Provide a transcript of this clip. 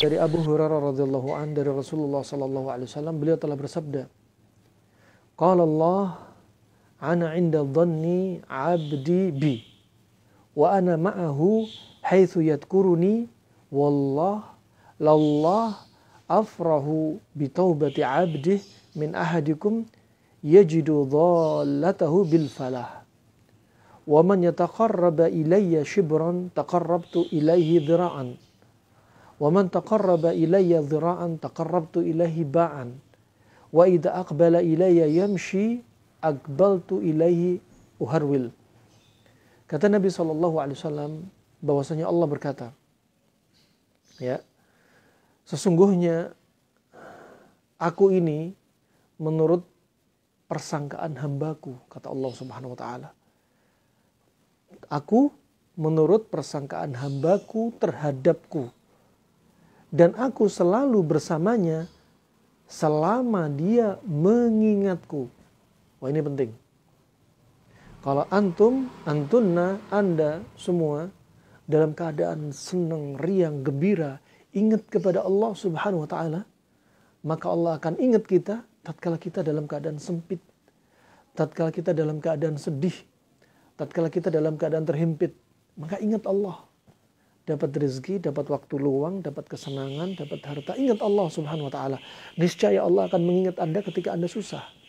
Dari Abu Hurairah radhiyallahu an dari Rasulullah sallallahu alaihi wasallam beliau telah bersabda, "Qala Allah ana 'inda dhanni 'abdi bi wa ana ma'ahu haitsu yadhkuruni wallah lallah afrahu bi taubati 'abdi min ahadikum yajidu dhalatahu bil falah." ومن يتقرب إلي شبرا تقربت إليه ذراعا وَمَنْ تَقَرَّبَ إِلَيَّ ذِرَاءً تَقَرَّبْتُ إِلَيْهِ بَاعًا وَإِذَا أَقْبَلَ إِلَيَّ يَمْشِي أَقْبَلْتُ إِلَيْهِ uharwil. Kata Nabi Shallallahu Alaihi Wasallam bahwasanya Allah berkata, ya sesungguhnya aku ini menurut persangkaan hambaku kata Allah Subhanahu Wa Taala. Aku menurut persangkaan hambaku terhadapku dan aku selalu bersamanya selama dia mengingatku. Wah ini penting. Kalau antum, antunna, anda semua dalam keadaan senang, riang, gembira, ingat kepada Allah subhanahu wa ta'ala, maka Allah akan ingat kita tatkala kita dalam keadaan sempit, tatkala kita dalam keadaan sedih, tatkala kita dalam keadaan terhimpit, maka ingat Allah dapat rezeki, dapat waktu luang, dapat kesenangan, dapat harta. Ingat Allah Subhanahu wa taala. Niscaya Allah akan mengingat Anda ketika Anda susah.